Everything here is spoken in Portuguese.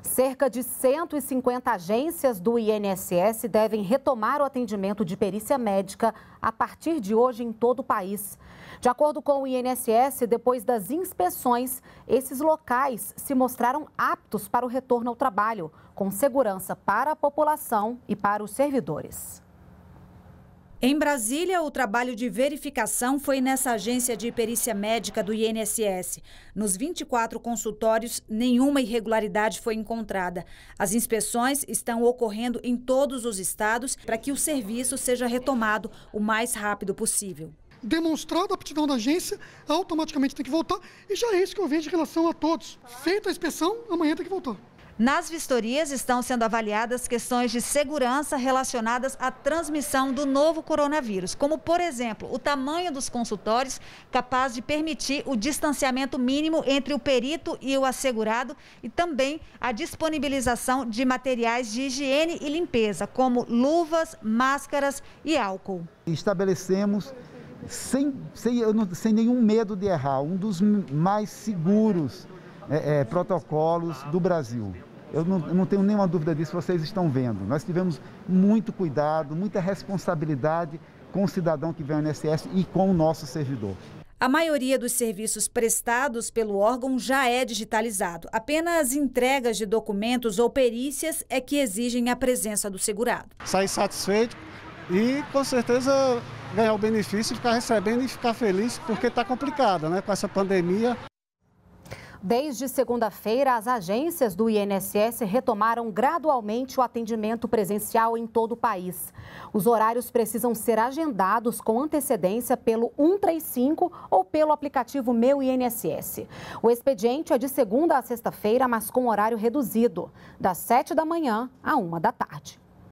Cerca de 150 agências do INSS devem retomar o atendimento de perícia médica a partir de hoje em todo o país. De acordo com o INSS, depois das inspeções, esses locais se mostraram aptos para o retorno ao trabalho, com segurança para a população e para os servidores. Em Brasília, o trabalho de verificação foi nessa agência de perícia médica do INSS. Nos 24 consultórios, nenhuma irregularidade foi encontrada. As inspeções estão ocorrendo em todos os estados para que o serviço seja retomado o mais rápido possível. Demonstrada a aptidão da agência, automaticamente tem que voltar. E já é isso que eu vejo em relação a todos. Feita a inspeção, amanhã tem que voltar. Nas vistorias estão sendo avaliadas questões de segurança relacionadas à transmissão do novo coronavírus, como, por exemplo, o tamanho dos consultórios capaz de permitir o distanciamento mínimo entre o perito e o assegurado e também a disponibilização de materiais de higiene e limpeza, como luvas, máscaras e álcool. Estabelecemos sem, sem, sem nenhum medo de errar, um dos mais seguros é, é, protocolos do Brasil. Eu não, eu não, tenho nenhuma dúvida disso, vocês estão vendo. Nós tivemos muito cuidado, muita responsabilidade com o cidadão que vem ao INSS e com o nosso servidor. A maioria dos serviços prestados pelo órgão já é digitalizado. Apenas entregas de documentos ou perícias é que exigem a presença do segurado. Sair satisfeito e, com certeza, ganhar o benefício, ficar recebendo e ficar feliz, porque está complicado né, com essa pandemia. Desde segunda-feira, as agências do INSS retomaram gradualmente o atendimento presencial em todo o país. Os horários precisam ser agendados com antecedência pelo 135 ou pelo aplicativo Meu INSS. O expediente é de segunda a sexta-feira, mas com horário reduzido, das 7 da manhã à 1 da tarde.